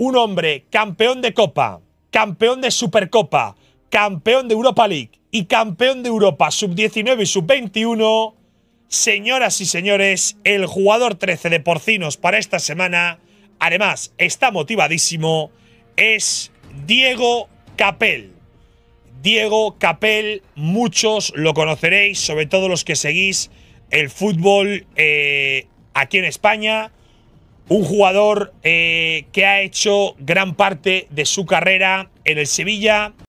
un hombre campeón de Copa, campeón de Supercopa, campeón de Europa League y campeón de Europa sub-19 y sub-21, señoras y señores, el jugador 13 de Porcinos para esta semana, además está motivadísimo, es Diego Capel. Diego Capel, muchos lo conoceréis, sobre todo los que seguís el fútbol eh, aquí en España un jugador eh, que ha hecho gran parte de su carrera en el Sevilla,